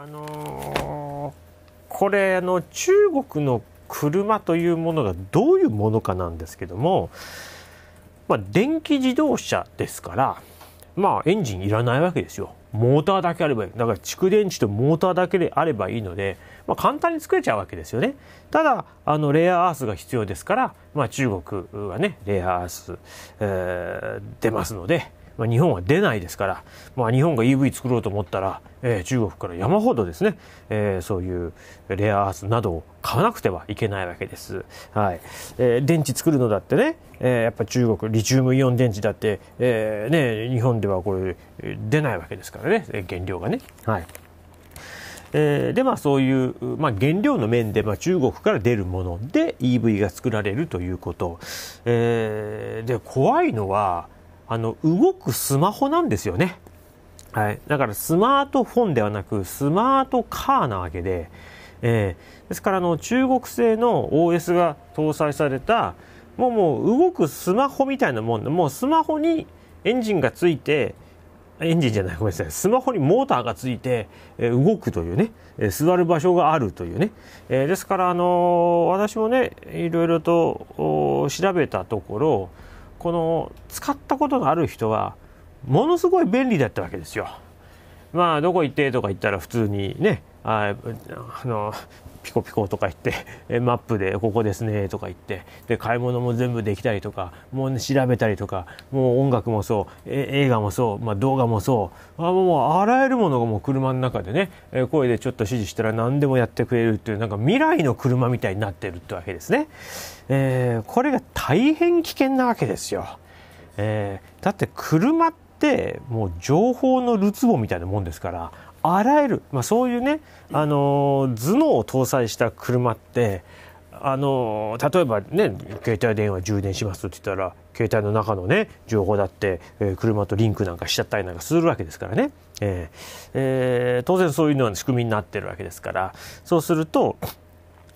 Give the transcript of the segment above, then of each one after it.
あのー、これあの中国の車というものがどういうものかなんですけども、まあ、電気自動車ですから、まあ、エンジンいらないわけですよ。モーターだけあればいい。だから蓄電池とモーターだけであればいいので、まあ、簡単に作れちゃうわけですよね。ただ、あの、レアアースが必要ですから、まあ、中国はね、レアアース、えー、出ますので、まあ、日本は出ないですから、まあ、日本が EV 作ろうと思ったら、えー、中国から山ほどですね、えー、そういうレアアースなどを買わなくてはいけないわけです。はいえー、電池作るのだってね、えー、やっぱ中国、リチウムイオン電池だって、えーね、日本ではこれ出ないわけですからね、原料がね。はいえー、でまあそういう、まあ、原料の面で、まあ、中国から出るもので EV が作られるということ、えー、で怖いのはあの、動くスマホなんですよね。はい。だからスマートフォンではなく、スマートカーなわけで、えー、ですからあの、中国製の OS が搭載された、もうもう動くスマホみたいなもんで、もうスマホにエンジンがついて、エンジンじゃない、ごめんなさい。スマホにモーターがついて、えー、動くというね、えー、座る場所があるというね。えー、ですから、あの私もね、いろいろと調べたところ、この使ったことのある人はものすごい便利だったわけですよ。まあどこ行ってとか言ったら普通にねあのピコピコとか言って、マップでここですねとか言って、で、買い物も全部できたりとか、もう、ね、調べたりとか、もう音楽もそう、映画もそう、まあ、動画もそう、あもうあらゆるものがもう車の中でね、え声でちょっと指示したら何でもやってくれるっていう、なんか未来の車みたいになってるってわけですね。えー、これが大変危険なわけですよ。えー、だって車ってってもう情報のるつぼみたいなもんですからあらゆる、まあ、そういうね、あの頭脳を搭載した車ってあの例えばね携帯電話充電しますって言ったら携帯の中のね情報だって、えー、車とリンクなんかしちゃったりなんかするわけですからね、えーえー、当然そういうのは仕組みになってるわけですからそうすると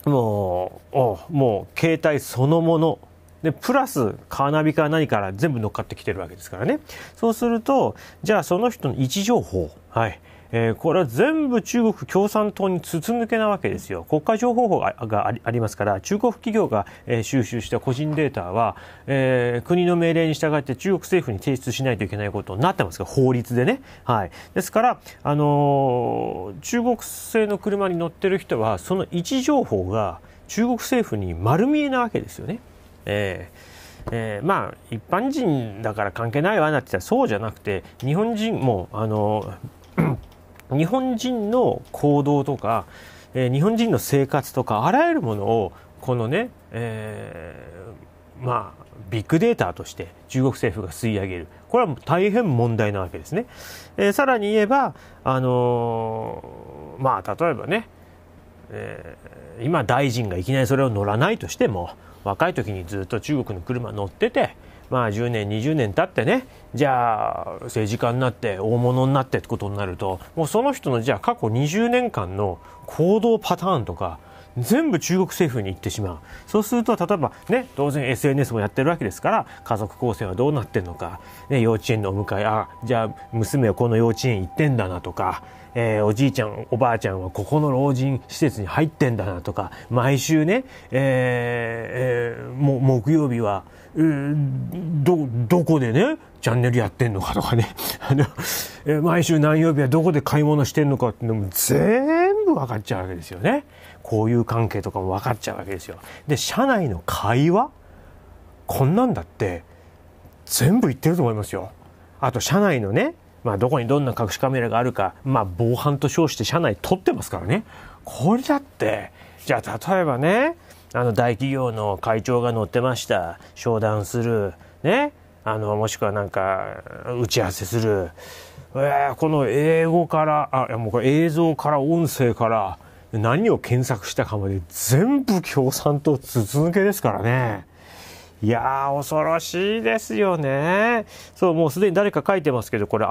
もうもう携帯そのもので、プラス、カーナビか何から全部乗っかってきてるわけですからね。そうすると、じゃあその人の位置情報、はい。えー、これは全部中国共産党に筒抜けなわけですよ。国家情報法がありますから、中国企業が、え収集した個人データは、えー、国の命令に従って中国政府に提出しないといけないことになってますから、法律でね。はい。ですから、あの中国製の車に乗ってる人は、その位置情報が中国政府に丸見えなわけですよね。えー、えー、まあ一般人だから関係ないわなんて言ったらそうじゃなくて日本人もあの 日本人の行動とか、えー、日本人の生活とかあらゆるものをこのね、えー、まあビッグデータとして中国政府が吸い上げるこれは大変問題なわけですね、えー、さらに言えば、あのー、まあ、例えばね、えー、今大臣がいきなりそれを乗らないとしても若い時にずっと中国の車乗ってて、まあ10年、20年経ってね、じゃあ政治家になって大物になってってことになると、もうその人のじゃあ過去20年間の行動パターンとか、全部中国政府に行ってしまうそうすると例えば、ね、当然 SNS もやってるわけですから家族構成はどうなってるのか、ね、幼稚園のお迎えあじゃあ娘はこの幼稚園行ってんだなとか、えー、おじいちゃんおばあちゃんはここの老人施設に入ってんだなとか毎週ね、えーえー、も木曜日は、えー、どどこでねチャンネルやってんのかとかね あの、毎週何曜日はどこで買い物してんのかっていうのも全部分かっちゃうわけですよね。交友関係とかも分かっちゃうわけですよで社内の会話こんなんだって全部言ってると思いますよあと社内のねまあどこにどんな隠しカメラがあるかまあ防犯と称して社内撮ってますからねこれだってじゃあ例えばねあの大企業の会長が乗ってました商談するねあのもしくはなんか打ち合わせする、えー、この英語からあいやもうこれ映像から音声から何を検索したかまで全部共産党続けですからね。いやー、恐ろしいですよね。そう、もうすでに誰か書いてますけど、これ、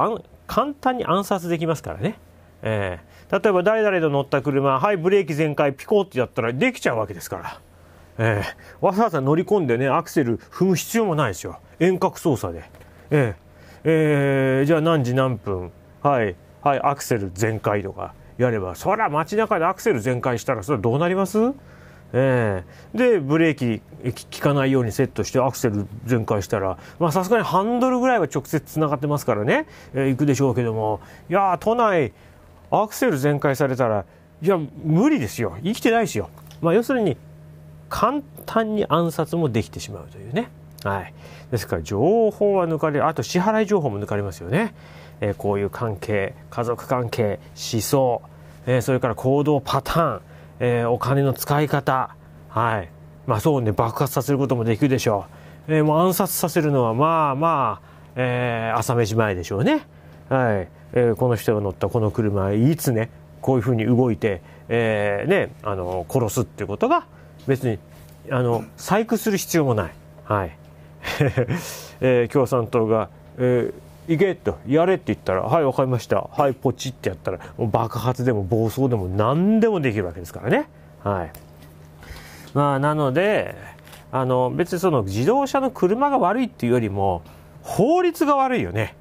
簡単に暗殺できますからね。ええー、例えば、誰々の乗った車、はい、ブレーキ全開、ピコってやったらできちゃうわけですから。ええー、わざわざ乗り込んでね、アクセル踏む必要もないですよ。遠隔操作で。えー、えー、じゃあ何時何分、はい、はい、アクセル全開とか、やれば、そら街中でアクセル全開したら、それどうなりますえー、で、ブレーキ効かないようにセットしてアクセル全開したら、まあさすがにハンドルぐらいは直接つながってますからね、えー、行くでしょうけども、いや都内、アクセル全開されたら、いや、無理ですよ。生きてないですよ。まあ要するに、簡単に暗殺もできてしまうというね。はい、ですから情報は抜かれるあと支払い情報も抜かれますよね、えー、こういう関係家族関係思想、えー、それから行動パターン、えー、お金の使い方はいまあそうね爆発させることもできるでしょう、えー、もう暗殺させるのはまあまあ、えー、朝飯前でしょうねはい、えー、この人が乗ったこの車いつねこういうふうに動いて、えーね、あの殺すっていうことが別にあの細工する必要もない、はい、えー、共産党が、えー、行けと、やれって言ったら、はい、わかりました。はい、ポチってやったら、もう爆発でも暴走でも何でもできるわけですからね。はい。まあ、なので、あの、別にその自動車の車が悪いっていうよりも、法律が悪いよね。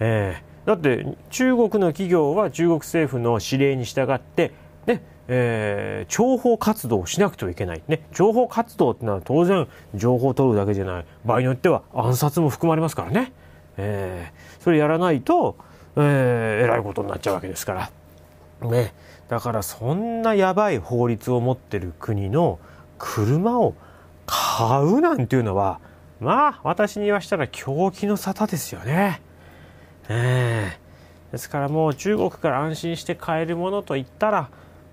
えー、だって、中国の企業は中国政府の指令に従って、ね、えー、報活動をしなくてはいけない。ね、情報活動ってのは当然情報を取るだけじゃない。場合によっては暗殺も含まれますからね。えー、それやらないと、えー、えらいことになっちゃうわけですから。ね、だからそんなやばい法律を持ってる国の車を買うなんていうのは、まあ、私に言わしたら狂気の沙汰ですよね。えー、ですからもう中国から安心して買えるものといったら、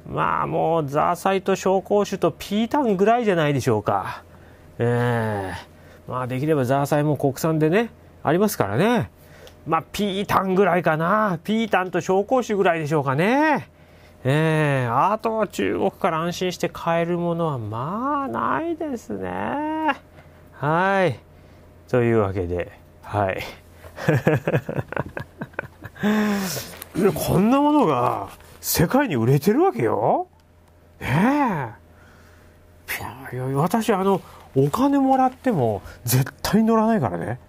まあもうザーサイと紹興酒とピータンぐらいじゃないでしょうか。ええー、まあできればザーサイも国産でね、ありますからね。まあピータンぐらいかな。ピータンと紹興酒ぐらいでしょうかね。ええー、あとは中国から安心して買えるものはまあないですね。はい。というわけで、はい。こんなものが、世界に売れてるわけよ。ねえ。いや私、あの、お金もらっても絶対乗らないからね。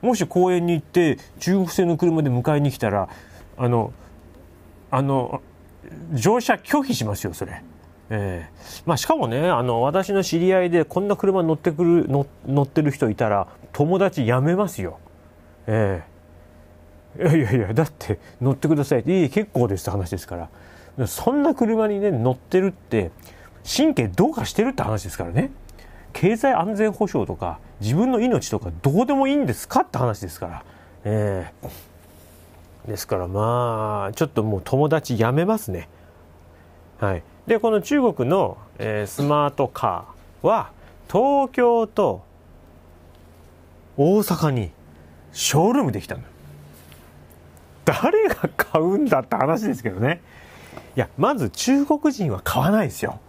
もし公園に行って中国製の車で迎えに来たら、あの、あの、乗車拒否しますよ、それ。えーまあ、しかもねあの私の知り合いでこんな車乗ってくる乗ってる人いたら友達辞めますよ、え「いやいやいやだって乗ってください」って「いい結構です」って話ですからそんな車にね乗ってるって神経どうかしてるって話ですからね経済安全保障とか自分の命とかどうでもいいんですかって話ですから、えー、ですからまあちょっともう友達やめますねはいでこの中国の、えー、スマートカーは東京と大阪にショールームできたのよ誰が買うんだって話ですけどね。いや、まず中国人は買わないですよ。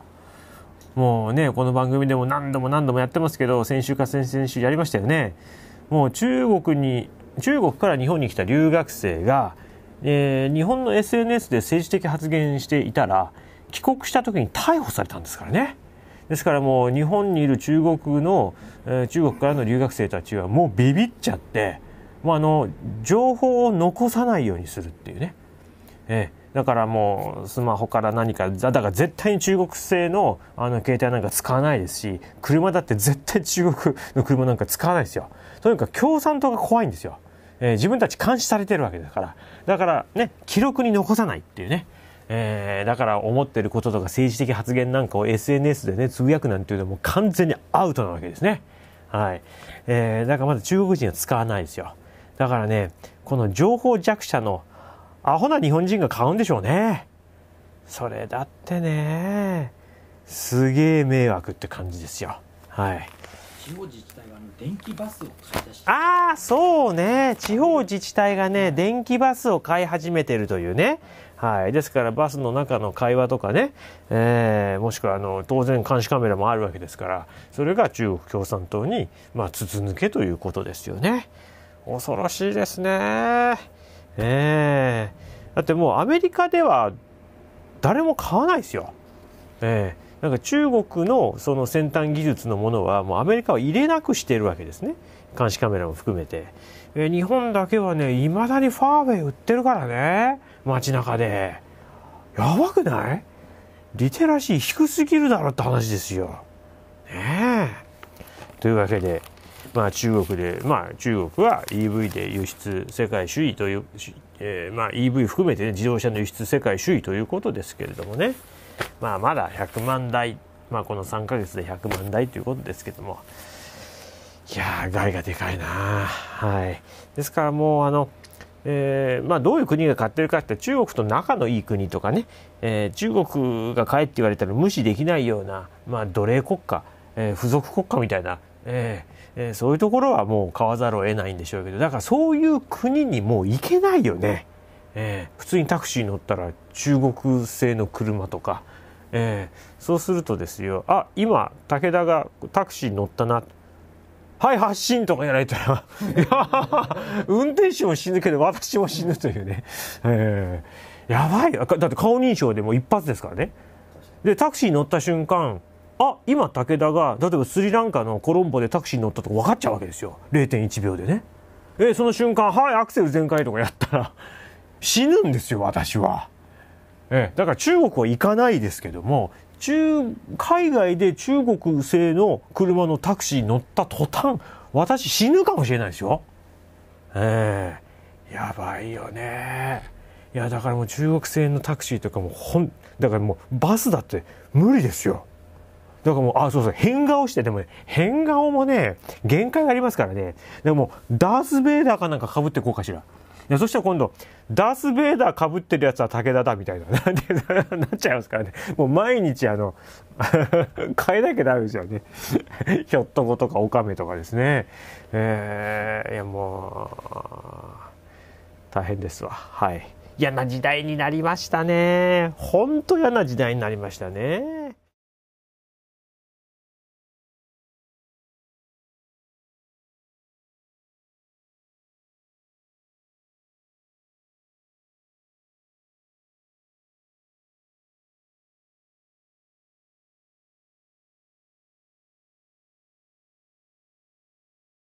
もうね、この番組でも何度も何度もやってますけど、先週か先々週やりましたよね。もう中国に、中国から日本に来た留学生が、えー、日本の SNS で政治的発言していたら、帰国した時に逮捕されたんですからね。ですからもう日本にいる中国の、えー、中国からの留学生たちはもうビビっちゃって、まあ、あの情報を残さないようにするっていうね、えー、だからもうスマホから何かだから絶対に中国製のあの携帯なんか使わないですし車だって絶対中国の車なんか使わないですよとにかく共産党が怖いんですよ、えー、自分たち監視されてるわけだからだからね記録に残さないっていうねえー、だから思ってることとか政治的発言なんかを SNS でねつぶやくなんていうのはもう完全にアウトなわけですね。はい。えー、だからまだ中国人は使わないですよ。だからね、この情報弱者のアホな日本人が買うんでしょうね。それだってね、すげえ迷惑って感じですよ。はい。地方自治体が電気バスを買い出しああそうね地方自治体がね電気バスを買い始めてるというねはいですからバスの中の会話とかね、えー、もしくはあの当然監視カメラもあるわけですからそれが中国共産党に、まあ、筒抜けということですよね恐ろしいですね。えー、だってもうアメリカでは誰も買わないですよ。えー、なんか中国のその先端技術のものはもうアメリカは入れなくしているわけですね。監視カメラも含めて。えー、日本だけはね、いまだにファーウェイ売ってるからね。街中で。やばくないリテラシー低すぎるだろって話ですよ。ねえ。というわけで、まあ、中国で、まあ、中国は EV で輸出世界首位という、えーまあ、EV 含めて、ね、自動車の輸出世界首位ということですけれどもね、まあ、まだ100万台、まあ、この3か月で100万台ということですけどもいや害がでかいな、はい、ですからもうあの、えーまあ、どういう国が買ってるかって中国と仲のいい国とかね、えー、中国が買えって言われたら無視できないような、まあ、奴隷国家、えー、付属国家みたいな、えー、えー、そういうところはもう買わざるを得ないんでしょうけどだからそういう国にもう行けないよね、えー、普通にタクシー乗ったら中国製の車とか、えー、そうするとですよあ今武田がタクシー乗ったなはい発進とかやられたら 運転手も死ぬけど私も死ぬというね、えー、やばいだって顔認証でも一発ですからねでタクシー乗った瞬間あ今武田が例えばスリランカのコロンボでタクシーに乗ったとか分かっちゃうわけですよ0.1秒でねえその瞬間はいアクセル全開とかやったら死ぬんですよ私は、えだから中国は行かないですけども中海外で中国製の車のタクシーに乗った途端私死ぬかもしれないですよええやばいよねいやだからもう中国製のタクシーとかもほんだからもうバスだって無理ですよだからもう、あ、そうそう、変顔して、でもね、変顔もね、限界がありますからね。でも、ダース・ベイダーかなんか被ってこうかしら。いやそしたら今度、ダース・ベイダー被ってるやつは武田だみたいな、な なっちゃいますからね。もう毎日あの、変えなきゃダメですよね。ひょっとことかオカメとかですね。えー、いやもう、大変ですわ。はい。嫌な時代になりましたね。ほんと嫌な時代になりましたね。